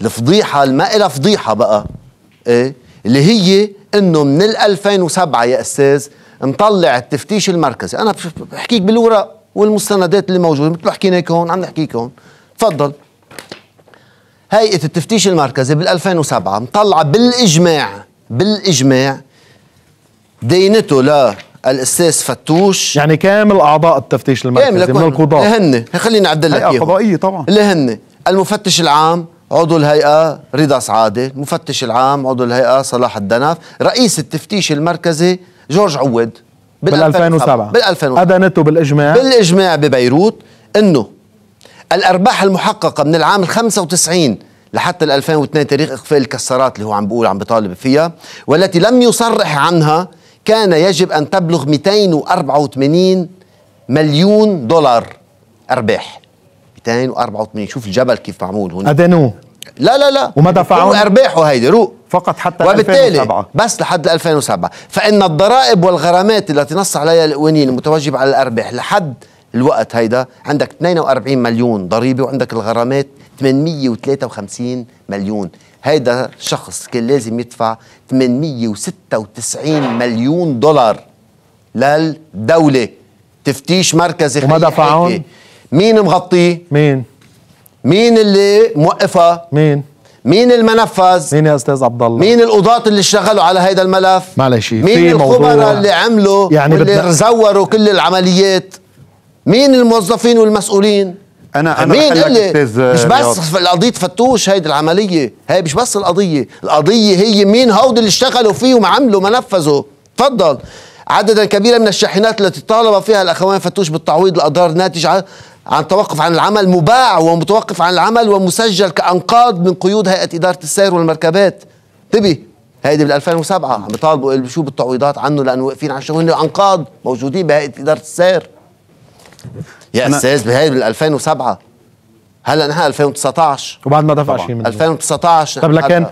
الفضيحه ما إلى فضيحه بقى ايه اللي هي انه من ال 2007 يا استاذ مطلع التفتيش المركزي انا بحكيك بالوراق والمستندات اللي موجوده مثل ما حكينا هون عم نحكيك هون تفضل هيئه التفتيش المركزي بال 2007 مطلعه بالاجماع بالاجماع دينته للاستاذ فتوش يعني كامل اعضاء التفتيش المركزي من القضاة هن خلينا نعدل لك اياهم قضائيه طبعا اللي هن المفتش العام عضو الهيئة رضا سعادة المفتش العام عضو الهيئة صلاح الدناف رئيس التفتيش المركزي جورج عود بال 2007 بال 2007 أدنته بالإجماع بالإجماع ببيروت أنه الأرباح المحققة من العام 95 لحتى ال 2002 تاريخ إخفاء الكسرات اللي هو عم بيقول عم بيطالب فيها والتي لم يصرح عنها كان يجب أن تبلغ 284 مليون دولار أرباح 284 شوف الجبل كيف معمول هون أدانوه لا لا لا وما دفعوا ارباحه هيدي روق فقط حتى وبالتالي 2007 بس لحد 2007 فان الضرائب والغرامات التي نص عليها القوانين المتوجب على الارباح لحد الوقت هيدا عندك 42 مليون ضريبه وعندك الغرامات 853 مليون هيدا شخص كان لازم يدفع 896 مليون دولار للدوله تفتيش مركزي وما دفعهم مين مغطيه؟ مين؟ مين اللي موقفها؟ مين؟ مين المنفذ؟ مين يا استاذ عبد الله؟ مين القضاة اللي اشتغلوا على هيدا الملف؟ معلش مين الخبراء اللي عملوا يعني واللي بدنا... زوروا كل العمليات؟ مين الموظفين والمسؤولين؟ انا انا مين اللي مش بس قضيه فتوش هيدي العمليه هي مش بس القضيه القضيه هي مين هود اللي اشتغلوا فيه وعملوا ما تفضل عددا كبيرا من الشاحنات التي طالب فيها الاخوان فتوش بالتعويض الاضرار الناتجه عن عن توقف عن العمل مباع ومتوقف عن العمل ومسجل كأنقاض من قيود هيئة إدارة السير والمركبات انتبه هيدي بال 2007 عم بيطالبوا شو بالتعويضات عنه لانه واقفين على شغلهم انقاض موجودين بهيئه اداره السير يا استاذ بهيدي بال 2007 هلا نحن 2019 وبعد ما دفع شيء 2019 طب لكن